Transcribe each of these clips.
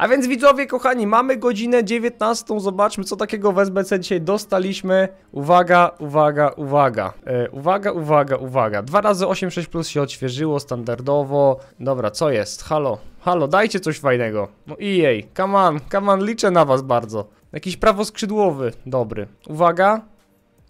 A więc widzowie kochani, mamy godzinę 19, zobaczmy co takiego w SBC dzisiaj dostaliśmy. Uwaga, uwaga, uwaga. E, uwaga, uwaga, uwaga. Dwa razy 86 plus się odświeżyło standardowo. Dobra, co jest? Halo, halo, dajcie coś fajnego. No i jej, come on, come on, liczę na was bardzo. Jakiś prawoskrzydłowy, dobry. Uwaga,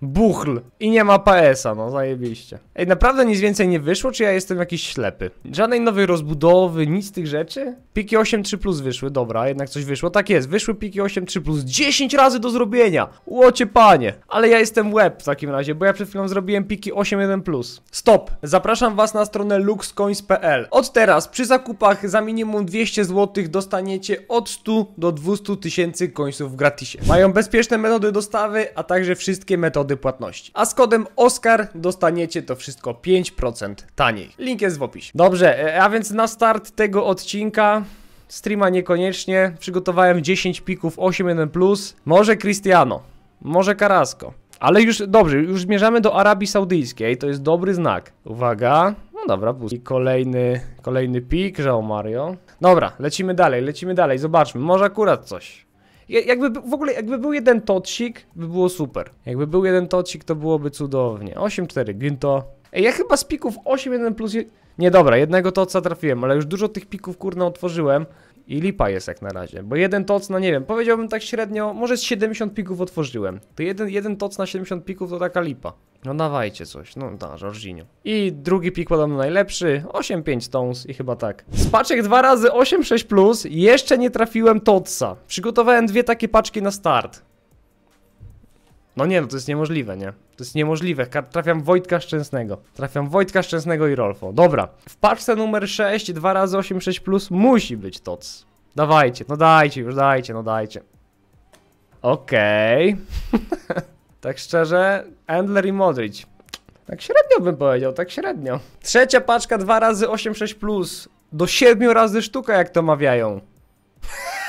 Buchl. I nie ma PS-a, no zajebiście. Ej, naprawdę nic więcej nie wyszło, czy ja jestem jakiś ślepy? Żadnej nowej rozbudowy, nic z tych rzeczy? Piki 8 3 plus wyszły, dobra, jednak coś wyszło. Tak jest, wyszły piki 8 3 plus 10 razy do zrobienia. Łocie panie. Ale ja jestem web w takim razie, bo ja przed chwilą zrobiłem piki 8 1 plus. Stop. Zapraszam was na stronę luxcoins.pl. Od teraz przy zakupach za minimum 200 zł dostaniecie od 100 do 200 tysięcy końców w gratisie. Mają bezpieczne metody dostawy, a także wszystkie metody metody płatności. A z kodem OSCAR dostaniecie to wszystko 5% taniej. Link jest w opisie. Dobrze, e, a więc na start tego odcinka streama niekoniecznie. Przygotowałem 10 pików 8.1+. Może Cristiano, może Carrasco. Ale już, dobrze, już zmierzamy do Arabii Saudyjskiej, to jest dobry znak. Uwaga. No dobra, pust. I kolejny, kolejny pik, João Mario. Dobra, lecimy dalej, lecimy dalej, zobaczmy, może akurat coś jakby w ogóle, jakby był jeden tocik, by było super. Jakby był jeden tocik, to byłoby cudownie. 8-4, Ginto. Ej, ja chyba z pików 8-1 plus... Nie, dobra, jednego toca trafiłem, ale już dużo tych pików, kurna, otworzyłem. I lipa jest jak na razie, bo jeden toc, no nie wiem, powiedziałbym tak średnio, może z 70 pików otworzyłem. To jeden, jeden toc na 70 pików to taka lipa. No dawajcie coś, no da, Jorginho. I drugi pik podobno najlepszy, 8-5 i chyba tak. Z paczek dwa razy 8-6+, plus, jeszcze nie trafiłem totsa. Przygotowałem dwie takie paczki na start. No nie, no to jest niemożliwe, nie? To jest niemożliwe. Trafiam Wojtka Szczęsnego. Trafiam Wojtka Szczęsnego i Rolfo. Dobra. W paczce numer 6, 2 razy 8, 6 plus musi być TOC. Dawajcie, no dajcie już, dajcie, no dajcie. Okej. Okay. tak szczerze, Endler i Modric. Tak średnio bym powiedział, tak średnio. Trzecia paczka 2 razy 8, 6 plus. Do 7 razy sztuka, jak to mawiają.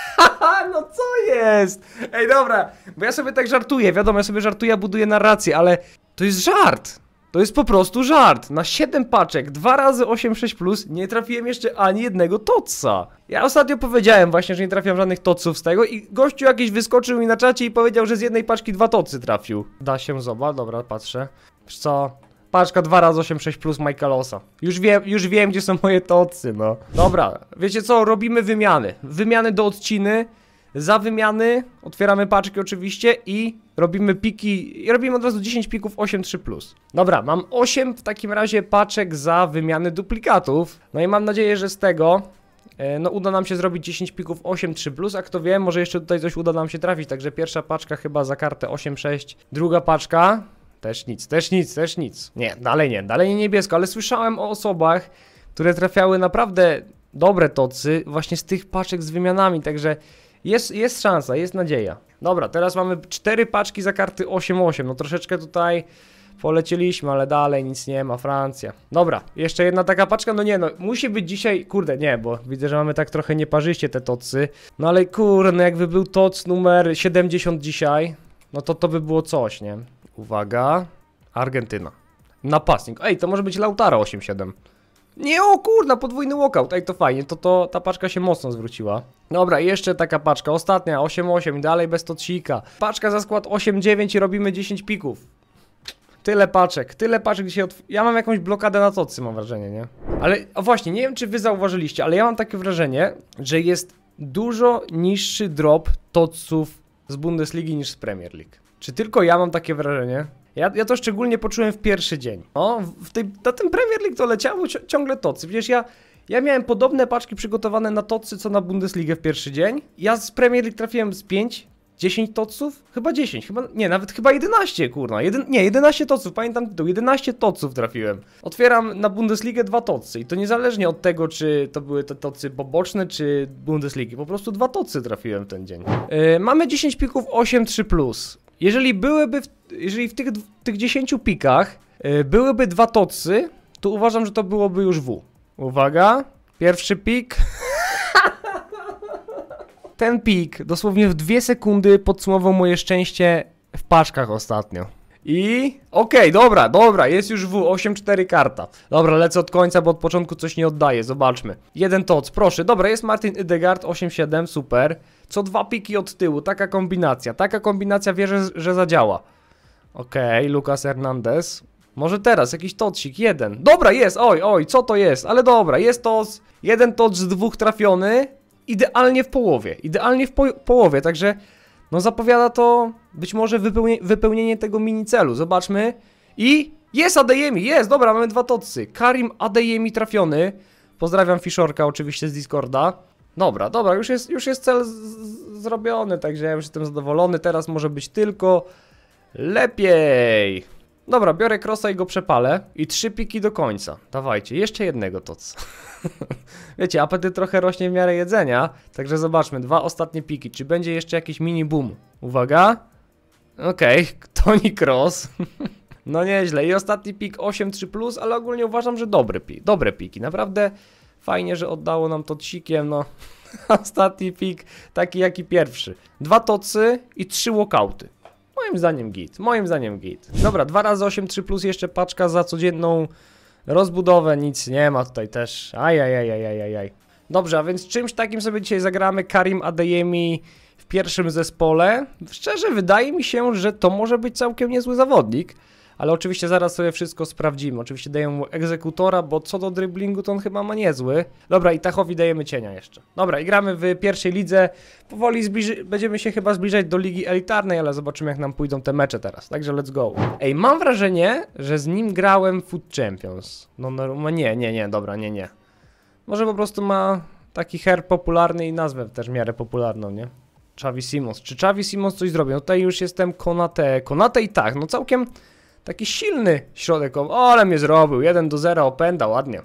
no co? jest? Ej, dobra, bo ja sobie tak żartuję, wiadomo, ja sobie żartuję, buduję narrację, ale to jest żart. To jest po prostu żart. Na 7 paczek, 2 razy 86 plus nie trafiłem jeszcze ani jednego toca. Ja ostatnio powiedziałem właśnie, że nie trafiam żadnych toców z tego i gościu jakiś wyskoczył mi na czacie i powiedział, że z jednej paczki dwa tocy trafił. Da się zobaczyć, dobra, patrzę. Wiesz co? Paczka 2 razy 86 plus Michaelosa. Już wiem, już wiem gdzie są moje tocy, no. Dobra, wiecie co, robimy wymiany. Wymiany do odciny. Za wymiany otwieramy paczki oczywiście i robimy piki, i robimy od razu 10 pików 8-3+. Dobra, mam 8 w takim razie paczek za wymiany duplikatów. No i mam nadzieję, że z tego e, no uda nam się zrobić 10 pików 8-3 plus, a kto wie, może jeszcze tutaj coś uda nam się trafić, także pierwsza paczka chyba za kartę 8-6, druga paczka, też nic, też nic, też nic, nie, dalej nie, dalej nie niebiesko, ale słyszałem o osobach, które trafiały naprawdę dobre tocy właśnie z tych paczek z wymianami, także jest, jest szansa, jest nadzieja. Dobra, teraz mamy cztery paczki za karty 8-8. No troszeczkę tutaj polecieliśmy, ale dalej nic nie ma. Francja. Dobra, jeszcze jedna taka paczka. No nie, no musi być dzisiaj. Kurde, nie, bo widzę, że mamy tak trochę nieparzyście te tocy. No ale kurde, no jakby był toc numer 70 dzisiaj, no to to by było coś, nie? Uwaga. Argentyna. Napastnik. Ej, to może być Lautaro 8-7. Nie, o kurna, podwójny walkout, ej to fajnie, to, to ta paczka się mocno zwróciła. Dobra, jeszcze taka paczka, ostatnia, 8-8 dalej bez tocika. Paczka za skład 8-9 i robimy 10 pików. Tyle paczek, tyle paczek dzisiaj od... Ja mam jakąś blokadę na tocy, mam wrażenie, nie? Ale właśnie, nie wiem czy wy zauważyliście, ale ja mam takie wrażenie, że jest dużo niższy drop toców z Bundesligi niż z Premier League. Czy tylko ja mam takie wrażenie? Ja, ja to szczególnie poczułem w pierwszy dzień. No, w tej, na tym Premier League to leciało ciągle tocy. Przecież ja, ja miałem podobne paczki przygotowane na tocy, co na Bundesligę w pierwszy dzień. Ja z Premier League trafiłem z 5, 10 toców? Chyba 10, chyba, nie, nawet chyba 11, kurna. Jeden, nie, 11 toców, pamiętam tytuł, 11 toców trafiłem. Otwieram na Bundesligę dwa tocy i to niezależnie od tego, czy to były te tocy poboczne, czy Bundesligi. Po prostu dwa tocy trafiłem ten dzień. Yy, mamy 10 pików 8-3+. Jeżeli byłyby, w, jeżeli w tych, w tych 10 pikach yy, byłyby dwa tocy, to uważam, że to byłoby już W. Uwaga, pierwszy pik. Ten pik dosłownie w dwie sekundy podsumował moje szczęście w paczkach ostatnio. I... Okej, okay, dobra, dobra, jest już W84 karta. Dobra, lecę od końca, bo od początku coś nie oddaję, zobaczmy. Jeden toc, proszę. Dobra, jest Martin Idegard, 87, super. Co dwa piki od tyłu, taka kombinacja. Taka kombinacja wierzę, że zadziała. Okej, okay, Lucas Hernandez. Może teraz, jakiś tocik, jeden. Dobra, jest, oj, oj, co to jest? Ale dobra, jest to jeden toc z dwóch trafiony. Idealnie w połowie, idealnie w po połowie, także... No zapowiada to być może wypełnie, wypełnienie tego mini celu. Zobaczmy. I jest Adeyemi, jest, dobra, mamy dwa tocy. Karim Adeyemi trafiony. Pozdrawiam Fiszorka oczywiście z Discorda. Dobra, dobra, już jest, już jest cel zrobiony, także ja już jestem zadowolony. Teraz może być tylko lepiej. Dobra, biorę krosa i go przepalę. I trzy piki do końca. Dawajcie, jeszcze jednego toc. Wiecie, apetyt trochę rośnie w miarę jedzenia. Także zobaczmy, dwa ostatnie piki. Czy będzie jeszcze jakiś mini boom? Uwaga. Okej, okay, Tony Cross. no nieźle. I ostatni pik 8-3+, ale ogólnie uważam, że dobry pik. Dobre piki. Naprawdę fajnie, że oddało nam to cikiem, no. Ostatni pik, taki jak i pierwszy. Dwa tocy i trzy walkouty. Moim zdaniem git, moim zdaniem git. Dobra, 2 razy 8 3 plus jeszcze paczka za codzienną rozbudowę, nic nie ma tutaj też. Ajajajajajajaj. Dobrze, a więc czymś takim sobie dzisiaj zagramy Karim Adeyemi w pierwszym zespole. Szczerze wydaje mi się, że to może być całkiem niezły zawodnik ale oczywiście zaraz sobie wszystko sprawdzimy. Oczywiście daję mu egzekutora, bo co do dryblingu to on chyba ma niezły. Dobra, i Tachowi dajemy cienia jeszcze. Dobra, i gramy w pierwszej lidze. Powoli zbliży... będziemy się chyba zbliżać do ligi elitarnej, ale zobaczymy jak nam pójdą te mecze teraz. Także let's go. Ej, mam wrażenie, że z nim grałem Food Champions. No, no, no nie, nie, nie, dobra, nie, nie. Może po prostu ma taki her popularny i nazwę też w miarę popularną, nie? Chavi Simons. Czy Chavi Simons coś zrobi? No tutaj już jestem Konate. Konate i tak, no całkiem Taki silny środek, o, ale mnie zrobił, 1 do 0 opęda, ładnie.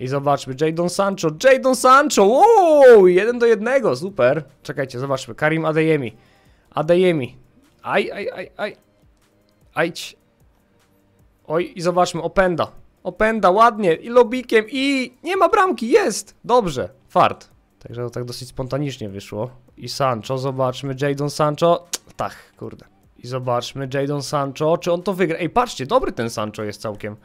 I zobaczmy, Jadon Sancho, Jadon Sancho, wow, 1 do 1, super. Czekajcie, zobaczmy, Karim Adeyemi, Adeyemi, aj, aj, aj, aj, ajć. Oj, i zobaczmy, openda openda ładnie, i lobikiem, i nie ma bramki, jest, dobrze, fart. Także to tak dosyć spontanicznie wyszło. I Sancho, zobaczmy, Jadon Sancho, tak, kurde. I zobaczmy, Jadon Sancho, czy on to wygra? Ej, patrzcie, dobry ten Sancho jest całkiem.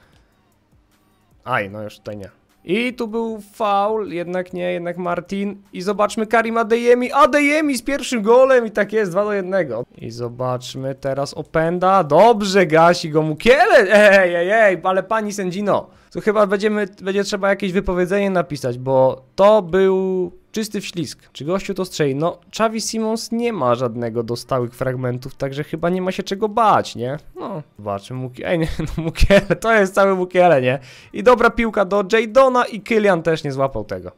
Aj, no już tutaj nie. I tu był faul, jednak nie, jednak Martin. I zobaczmy Karim Adeyemi. Adeyemi z pierwszym golem i tak jest, 2 do 1. I zobaczmy teraz Openda. Dobrze gasi go Mukiele. Ej, ej, ej, ale pani sędzino. Tu chyba będziemy, będzie trzeba jakieś wypowiedzenie napisać, bo to był Czysty wślizg. Czy gościu to strzeli? No, Chavi Simons nie ma żadnego do stałych fragmentów, także chyba nie ma się czego bać, nie? No, zobaczmy Muki... Ej, nie, no Mukiele, to jest cały Mukiele, nie? I dobra piłka do Jadona i Kylian też nie złapał tego.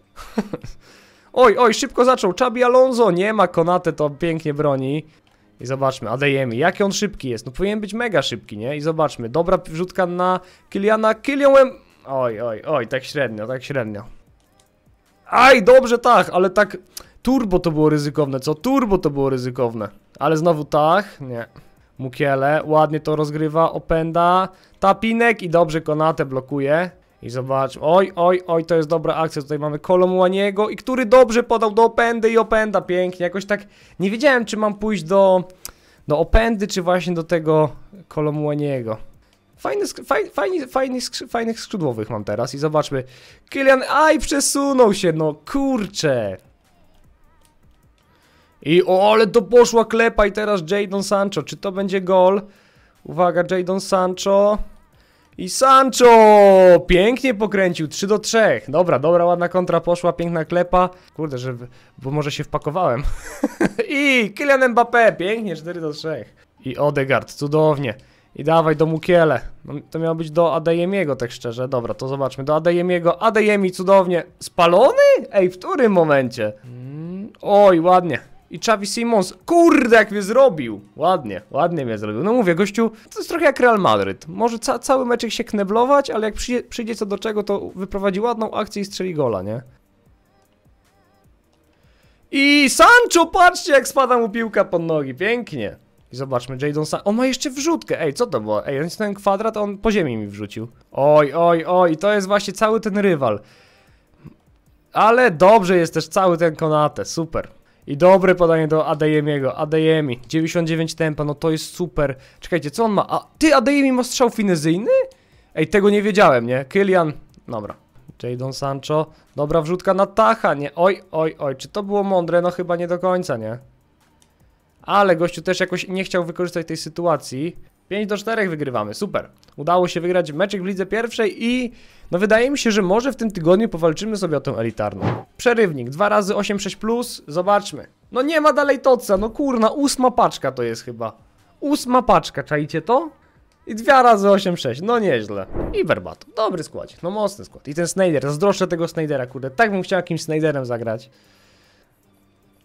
oj, oj, szybko zaczął. Chabi Alonso, nie ma, Konate to pięknie broni. I zobaczmy, Adeyemi, jaki on szybki jest. No powinien być mega szybki, nie? I zobaczmy, dobra wrzutka na Kyliana, Kylian... Oj, oj, oj, tak średnio, tak średnio. Aj, dobrze tak, ale tak... Turbo to było ryzykowne, co? Turbo to było ryzykowne. Ale znowu tak, nie. Mukiele, ładnie to rozgrywa, opęda. Tapinek i dobrze Konate blokuje. I zobacz, oj, oj, oj, to jest dobra akcja, tutaj mamy Kolomłaniego i który dobrze podał do opędy i opęda, pięknie, jakoś tak nie wiedziałem czy mam pójść do, do opędy czy właśnie do tego Kolomłaniego. Fajny, faj, fajny fajnych skrzydłowych mam teraz i zobaczmy. Kylian, aj, przesunął się, no kurcze. I o, ale to poszła klepa i teraz Jadon Sancho. Czy to będzie gol? Uwaga, Jadon Sancho. I Sancho! Pięknie pokręcił, 3 do 3. Dobra, dobra, ładna kontra poszła, piękna klepa. Kurde, że, bo może się wpakowałem. I Kylian Mbappé, pięknie, 4 do 3. I Odegaard, cudownie. I dawaj do Mukiele. No, to miało być do Adeyemiego, tak szczerze. Dobra, to zobaczmy. Do Adeyemiego. Adeyemi cudownie. Spalony? Ej, w którym momencie? Mm, oj, ładnie. I Chavi Simons. Kurde, jak mnie zrobił. Ładnie, ładnie mnie zrobił. No mówię, gościu, to jest trochę jak Real Madryt. Może ca cały meczek się kneblować, ale jak przyjdzie, przyjdzie co do czego, to wyprowadzi ładną akcję i strzeli gola, nie? I Sancho, patrzcie jak spada mu piłka pod nogi, pięknie. I zobaczmy, Jadon Sancho. On ma jeszcze wrzutkę. Ej, co to było? Ej, on ten kwadrat, on po ziemi mi wrzucił. Oj, oj, oj, to jest właśnie cały ten rywal. Ale dobrze jest też cały ten Konate, super. I dobre podanie do Adeyemiego, Adeyemi, 99 tempa, no to jest super. Czekajcie, co on ma? A, ty Adeyemi ma strzał finezyjny? Ej, tego nie wiedziałem, nie? Kylian, dobra. Jadon Sancho, dobra wrzutka na Tacha, nie? Oj, oj, oj, czy to było mądre? No chyba nie do końca, nie? ale gościu też jakoś nie chciał wykorzystać tej sytuacji. 5 do 4 wygrywamy, super. Udało się wygrać meczek w lidze pierwszej i no wydaje mi się, że może w tym tygodniu powalczymy sobie o tę elitarną. Przerywnik, 2 razy 8,6 plus, zobaczmy. No nie ma dalej toca, no kurna, ósma paczka to jest chyba. Ósma paczka, czajcie to? I 2 razy 8,6, no nieźle. I Berbatu, dobry skład, no mocny skład. I ten Snyder, zazdroszczę tego Snydera, kurde, tak bym chciał jakimś Snyderem zagrać.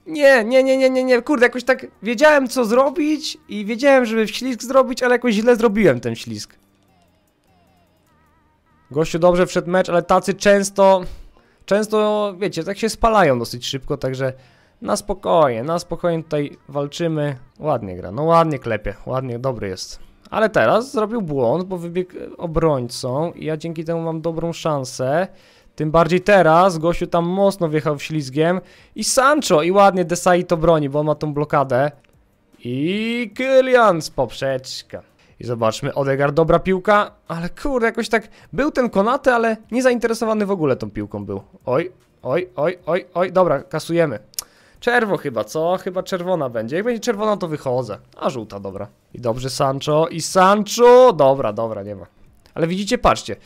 Nie, nie, nie, nie, nie, nie, kurde, jakoś tak wiedziałem co zrobić i wiedziałem, żeby ślizg zrobić, ale jakoś źle zrobiłem ten ślizg. Gościu dobrze wszedł mecz, ale tacy często, często, wiecie, tak się spalają dosyć szybko, także na spokojnie, na spokojnie tutaj walczymy. Ładnie gra, no ładnie klepie, ładnie, dobry jest. Ale teraz zrobił błąd, bo wybiegł obrońcą i ja dzięki temu mam dobrą szansę. Tym bardziej teraz, Gosiu tam mocno wjechał ślizgiem. I Sancho, i ładnie Desai to broni, bo on ma tą blokadę. I Kylian z poprzeczka. I zobaczmy, Odegar, dobra piłka, ale kurde, jakoś tak był ten konate ale nie zainteresowany w ogóle tą piłką był. Oj, oj, oj, oj, oj, dobra, kasujemy. Czerwo chyba, co? Chyba czerwona będzie. Jak będzie czerwona, to wychodzę. A żółta, dobra. I dobrze, Sancho, i Sancho! Dobra, dobra, nie ma. Ale widzicie, patrzcie,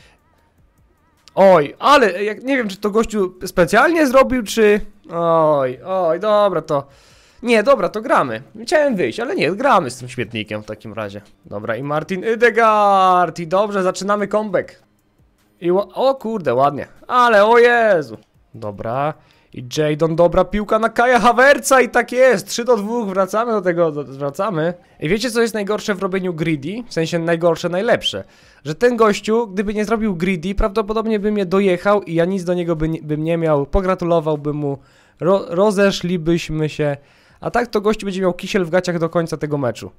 Oj, ale e, jak, nie wiem, czy to gościu specjalnie zrobił, czy... Oj, oj, dobra, to... Nie, dobra, to gramy. Chciałem wyjść, ale nie, gramy z tym śmietnikiem w takim razie. Dobra, i Martin Idegard. I dobrze, zaczynamy comeback. I o kurde, ładnie. Ale o Jezu. Dobra. I Jadon, dobra piłka na Kaja Hawerca i tak jest, 3 do 2, wracamy do tego, do, wracamy. I wiecie co jest najgorsze w robieniu greedy? W sensie najgorsze, najlepsze. Że ten gościu, gdyby nie zrobił greedy, prawdopodobnie by mnie dojechał i ja nic do niego by, bym nie miał, pogratulowałbym mu, ro, rozeszlibyśmy się. A tak to gościu będzie miał kisiel w gaciach do końca tego meczu.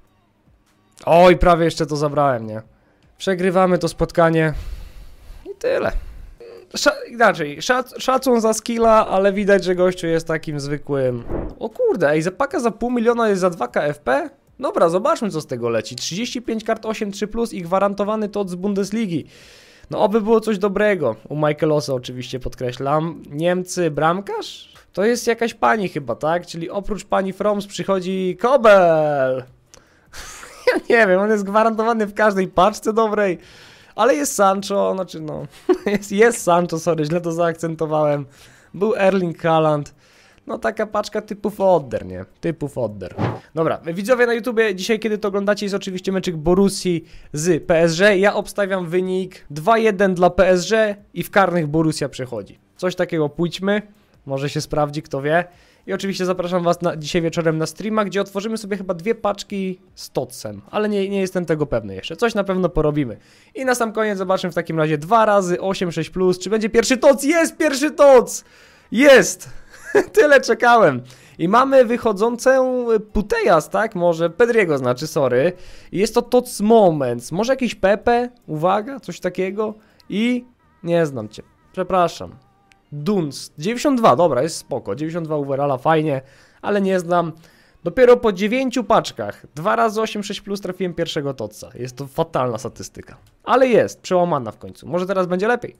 Oj, prawie jeszcze to zabrałem, nie? Przegrywamy to spotkanie i tyle inaczej, szacun za skilla, ale widać, że gościu jest takim zwykłym... O kurde, ej, zapaka za pół miliona jest za 2 KFP? Dobra, zobaczmy co z tego leci. 35 kart 8 3 plus i gwarantowany to z Bundesligi. No oby było coś dobrego. U Michaelosa oczywiście podkreślam. Niemcy bramkarz? To jest jakaś pani chyba, tak? Czyli oprócz pani Froms przychodzi Kobel. ja nie wiem, on jest gwarantowany w każdej paczce dobrej. Ale jest Sancho, znaczy no, jest, jest Sancho, sorry, źle to zaakcentowałem. Był Erling Haaland. No taka paczka typu fodder, nie? Typu fodder. Dobra, widzowie na YouTubie, dzisiaj kiedy to oglądacie jest oczywiście meczyk Borussii z PSG. Ja obstawiam wynik 2-1 dla PSG i w karnych Borussia przechodzi. Coś takiego pójdźmy, może się sprawdzi, kto wie. I oczywiście zapraszam Was na, dzisiaj wieczorem na streama, gdzie otworzymy sobie chyba dwie paczki z Totsem, ale nie, nie jestem tego pewny jeszcze. Coś na pewno porobimy. I na sam koniec zobaczymy w takim razie dwa razy 8, 6 plus, czy będzie pierwszy Toc? Jest pierwszy Toc! Jest! Tyle czekałem. I mamy wychodzącą y, Putejas, tak? Może Pedriego znaczy, sorry. I jest to Toc Moments. Może jakiś Pepe? Uwaga, coś takiego. I nie znam Cię. Przepraszam. Duns. 92, dobra, jest spoko. 92 overalla, fajnie, ale nie znam. Dopiero po 9 paczkach, 2 razy 8, 6 plus trafiłem pierwszego totca. Jest to fatalna statystyka. Ale jest, przełamana w końcu. Może teraz będzie lepiej.